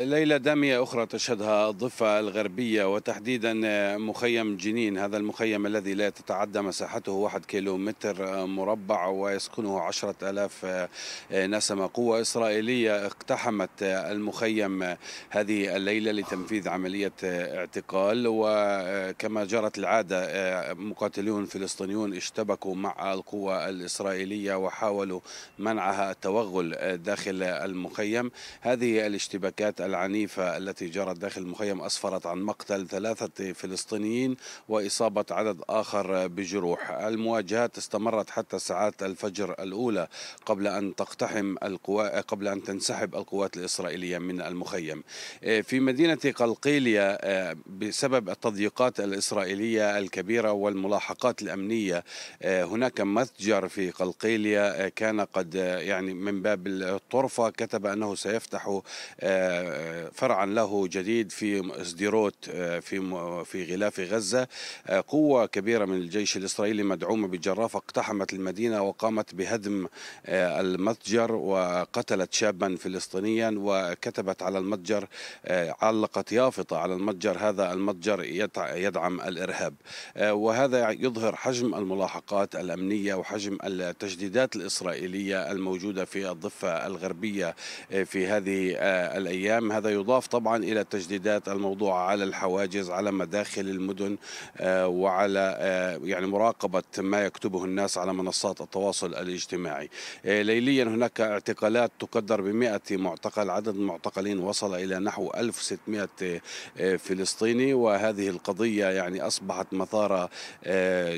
ليلة دامية أخرى تشهدها الضفة الغربية وتحديدا مخيم جنين هذا المخيم الذي لا تتعدى مساحته واحد كيلومتر مربع ويسكنه عشرة ألاف نسمة قوة إسرائيلية اقتحمت المخيم هذه الليلة لتنفيذ عملية اعتقال وكما جرت العادة مقاتلون فلسطينيون اشتبكوا مع القوة الإسرائيلية وحاولوا منعها التوغل داخل المخيم هذه الاشتباكات العنيفة التي جرت داخل المخيم أسفرت عن مقتل ثلاثة فلسطينيين وإصابة عدد آخر بجروح المواجهات استمرت حتى ساعات الفجر الأولى قبل أن تقتحم القوا... قبل أن تنسحب القوات الإسرائيلية من المخيم آه، في مدينة قلقيلية آه، بسبب التضييقات الإسرائيلية الكبيرة والملاحقات الأمنية آه، هناك متجر في قلقيلية كان قد يعني من باب الطرفة كتب أنه سيفتح فرعا له جديد في سديروت آه، في في غلاف غزه آه، قوه كبيره من الجيش الاسرائيلي مدعومه بالجرافه اقتحمت المدينه وقامت بهدم آه، المتجر وقتلت شابا فلسطينيا وكتبت على المتجر علقت يافطه على المتجر هذا المتجر يدعم الارهاب وهذا يظهر حجم الملاحقات الامنيه وحجم التجديدات الاسرائيليه الموجوده في الضفه الغربيه في هذه الايام العام هذا يضاف طبعا إلى التجديدات الموضوعة على الحواجز على مداخل المدن آه، وعلى آه، يعني مراقبة ما يكتبه الناس على منصات التواصل الاجتماعي آه، ليليا هناك اعتقالات تقدر ب 100 معتقل عدد المعتقلين وصل إلى نحو 1600 فلسطيني وهذه القضية يعني أصبحت مثارة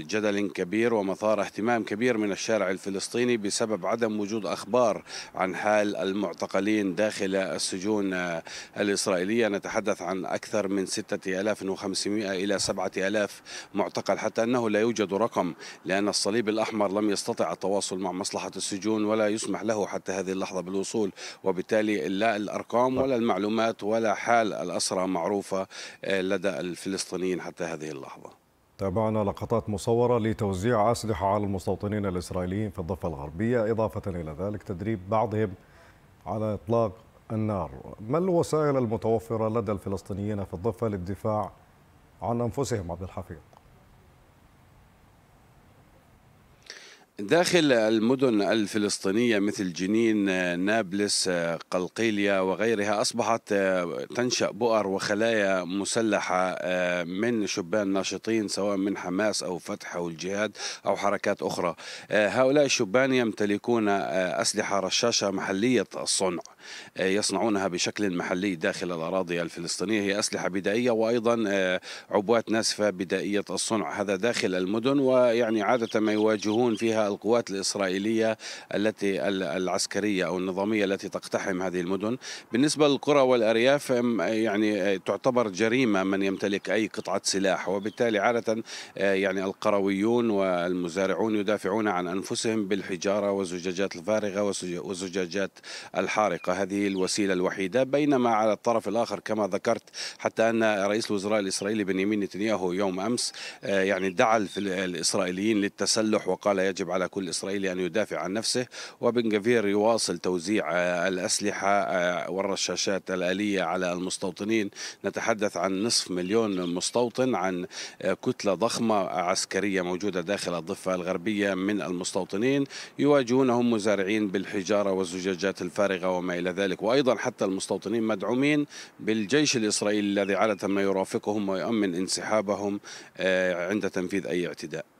جدل كبير ومثار اهتمام كبير من الشارع الفلسطيني بسبب عدم وجود أخبار عن حال المعتقلين داخل السجون الإسرائيلية نتحدث عن أكثر من 6500 إلى 7000 معتقل حتى أنه لا يوجد رقم لأن الصليب الأحمر لم يستطع التواصل مع مصلحة السجون ولا يسمح له حتى هذه اللحظة بالوصول وبالتالي لا الأرقام ولا المعلومات ولا حال الأسرى معروفة آه، لدى الفلسطينيين حتى هذه اللحظة تابعنا لقطات مصورة لتوزيع أسلحة على المستوطنين الإسرائيليين في الضفة الغربية إضافة إلى ذلك تدريب بعضهم على إطلاق النار ما الوسائل المتوفرة لدى الفلسطينيين في الضفة للدفاع عن أنفسهم عبد الحفيظ داخل المدن الفلسطينية مثل جنين نابلس قلقيلية وغيرها أصبحت آه، تنشأ بؤر وخلايا مسلحة آه، من شبان ناشطين سواء من حماس أو فتح أو الجهاد أو حركات أخرى آه، هؤلاء الشبان يمتلكون أسلحة رشاشة محلية الصنع يصنعونها بشكل محلي داخل الأراضي الفلسطينية هي أسلحة بدائية وأيضا عبوات ناسفة بدائية الصنع هذا داخل المدن ويعني عادة ما يواجهون فيها القوات الإسرائيلية التي العسكرية أو النظامية التي تقتحم هذه المدن بالنسبة للقرى والأرياف يعني آه، تعتبر جريمة من يمتلك أي قطعة سلاح وبالتالي عادة آه، يعني القرويون والمزارعون يدافعون عن أنفسهم بالحجارة والزجاجات الفارغة والزجاجات الحارقة هذه الوسيلة الوحيدة بينما على الطرف الآخر كما ذكرت حتى أن رئيس الوزراء الإسرائيلي بنيامين نتنياهو يوم أمس آه، يعني دعا الإسرائيليين للتسلح وقال يجب على كل إسرائيلي أن يدافع عن نفسه وبن جفير يواصل توزيع آه، الأسلحة آه، والرشاشات الآلية على المستوطنين نتحدث عن نصف مليون مستوطن عن آه، كتلة ضخمة عسكرية موجودة داخل الضفة الغربية من المستوطنين يواجهونهم مزارعين بالحجارة والزجاجات الفارغة وما إلى ذلك وأيضا حتى المستوطنين مدعومين بالجيش الإسرائيلي الذي عادة ما يرافقهم ويؤمن انسحابهم عند تنفيذ أي اعتداء